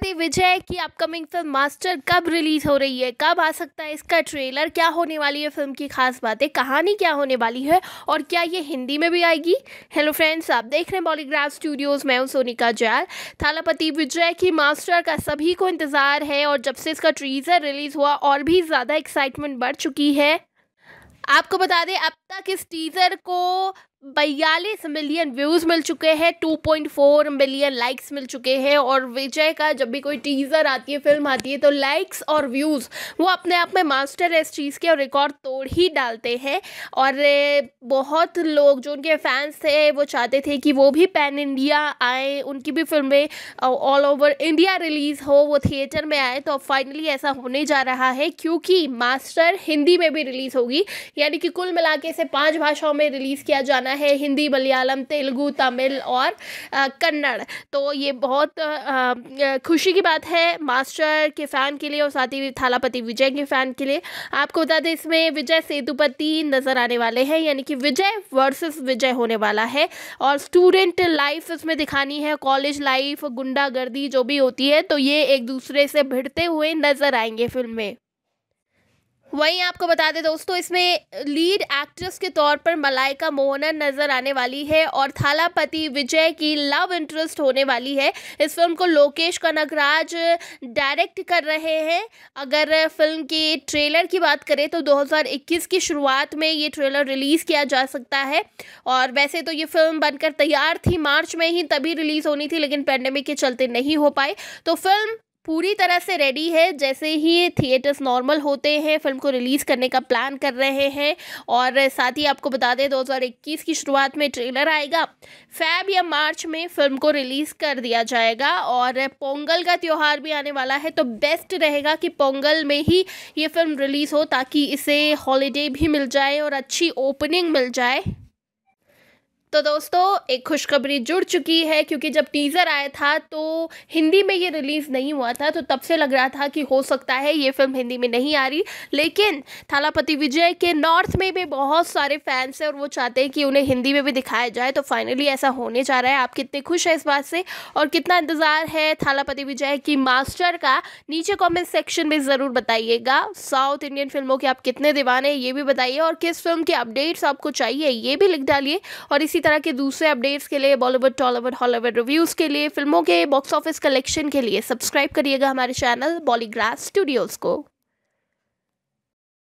प्रजापति विजय की upcoming film Master कब release हो रही है कब आ सकता है इसका ट्रेलर क्या होने वाली है फिल्म की खास बातें कहानी क्या होने वाली है और क्या ये हिंदी में भी आएगी हेलो फ्रेंड्स आप देख रहे हैं बॉलीग्राफ स्टूडियोज मैं हूँ सोनिका जैल थालापति विजय की मास्टर का सभी को इंतजार है और जब से इसका ट्रीजर रिलीज हुआ और भी ज़्यादा एक्साइटमेंट बढ़ चुकी है आपको बता दें अब तक इस टीज़र को बयालीस मिलियन व्यूज़ मिल चुके हैं 2.4 मिलियन लाइक्स मिल चुके हैं और विजय का जब भी कोई टीज़र आती है फिल्म आती है तो लाइक्स और व्यूज़ वो अपने आप में मास्टर है इस चीज़ के और रिकॉर्ड तोड़ ही डालते हैं और बहुत लोग जो उनके फैंस थे वो चाहते थे कि वो भी पैन इंडिया आए उनकी भी फिल्में ऑल ओवर इंडिया रिलीज़ हो वो थिएटर में आए तो अब फाइनली ऐसा होने जा रहा है क्योंकि मास्टर हिंदी में भी रिलीज़ होगी यानी कि कुल मिला के इसे पाँच भाषाओं में रिलीज़ किया जाना गाना है हिंदी मलयालम तेलुगू तमिल और कन्नड़ तो ये बहुत खुशी की बात है मास्टर के फ़ैन के लिए और साथ ही थालापति विजय के फ़ैन के लिए आपको बता दें इसमें विजय सेतुपति नज़र आने वाले हैं यानी कि विजय वर्सेस विजय होने वाला है और स्टूडेंट लाइफ इसमें दिखानी है कॉलेज लाइफ गुंडागर्दी जो भी होती है तो ये एक दूसरे से भिड़ते हुए नज़र आएंगे फिल्म में वहीं आपको बता दें दोस्तों इसमें लीड एक्ट्रेस के तौर पर मलाइका मोहनन नजर आने वाली है और थालापति विजय की लव इंटरेस्ट होने वाली है इस फिल्म को लोकेश कनकराज डायरेक्ट कर रहे हैं अगर फिल्म की ट्रेलर की बात करें तो 2021 की शुरुआत में ये ट्रेलर रिलीज़ किया जा सकता है और वैसे तो ये फिल्म बनकर तैयार थी मार्च में ही तभी रिलीज़ होनी थी लेकिन पैंडेमिक के चलते नहीं हो पाई तो फिल्म पूरी तरह से रेडी है जैसे ही थिएटर्स नॉर्मल होते हैं फिल्म को रिलीज़ करने का प्लान कर रहे हैं और साथ ही आपको बता दें 2021 की शुरुआत में ट्रेलर आएगा फैब या मार्च में फिल्म को रिलीज़ कर दिया जाएगा और पोंगल का त्यौहार भी आने वाला है तो बेस्ट रहेगा कि पोंगल में ही ये फिल्म रिलीज़ हो ताकि इसे हॉलीडे भी मिल जाए और अच्छी ओपनिंग मिल जाए तो दोस्तों एक खुशखबरी जुड़ चुकी है क्योंकि जब टीज़र आया था तो हिंदी में ये रिलीज़ नहीं हुआ था तो तब से लग रहा था कि हो सकता है ये फिल्म हिंदी में नहीं आ रही लेकिन थालापति विजय के नॉर्थ में भी बहुत सारे फैंस हैं और वो चाहते हैं कि उन्हें हिंदी में भी दिखाया जाए तो फाइनली ऐसा होने जा रहा है आप कितने खुश हैं इस बात से और कितना इंतज़ार है थालापति विजय की मास्टर का नीचे कॉमेंट सेक्शन में ज़रूर बताइएगा साउथ इंडियन फिल्मों के आप कितने दीवाने ये भी बताइए और किस फिल्म के अपडेट्स आपको चाहिए ये भी लिख डालिए और इसी इसी तरह के दूसरे अपडेट्स के लिए बॉलीवुड टॉलीवुड हॉलीवुड रिव्यूज़ के लिए फिल्मों के बॉक्स ऑफिस कलेक्शन के लिए सब्सक्राइब करिएगा हमारे चैनल बॉलीग्रास स्टूडियोज़ को